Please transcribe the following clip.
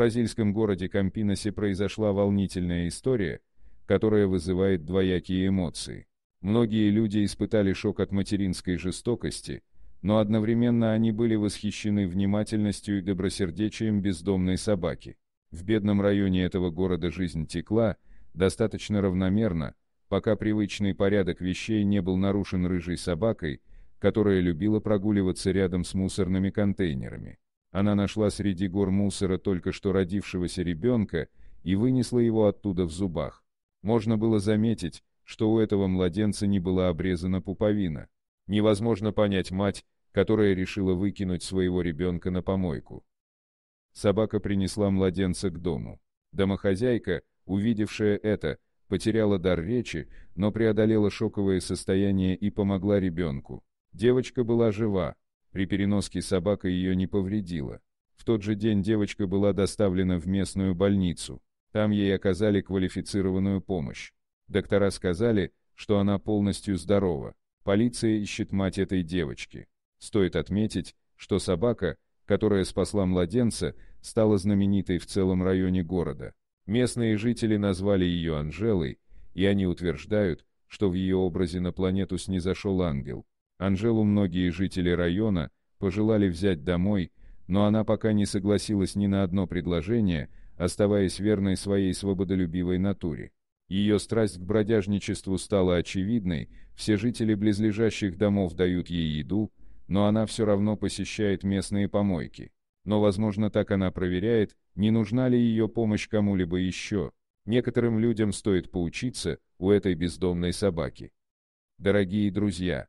бразильском городе Кампиносе произошла волнительная история, которая вызывает двоякие эмоции. Многие люди испытали шок от материнской жестокости, но одновременно они были восхищены внимательностью и добросердечием бездомной собаки. В бедном районе этого города жизнь текла, достаточно равномерно, пока привычный порядок вещей не был нарушен рыжей собакой, которая любила прогуливаться рядом с мусорными контейнерами. Она нашла среди гор мусора только что родившегося ребенка и вынесла его оттуда в зубах. Можно было заметить, что у этого младенца не была обрезана пуповина. Невозможно понять мать, которая решила выкинуть своего ребенка на помойку. Собака принесла младенца к дому. Домохозяйка, увидевшая это, потеряла дар речи, но преодолела шоковое состояние и помогла ребенку. Девочка была жива, при переноске собака ее не повредила. В тот же день девочка была доставлена в местную больницу. Там ей оказали квалифицированную помощь. Доктора сказали, что она полностью здорова. Полиция ищет мать этой девочки. Стоит отметить, что собака, которая спасла младенца, стала знаменитой в целом районе города. Местные жители назвали ее Анжелой, и они утверждают, что в ее образе на планету снизошел ангел. Анжелу многие жители района пожелали взять домой, но она пока не согласилась ни на одно предложение, оставаясь верной своей свободолюбивой натуре. Ее страсть к бродяжничеству стала очевидной, все жители близлежащих домов дают ей еду, но она все равно посещает местные помойки. Но, возможно, так она проверяет, не нужна ли ее помощь кому-либо еще. Некоторым людям стоит поучиться у этой бездомной собаки. Дорогие друзья,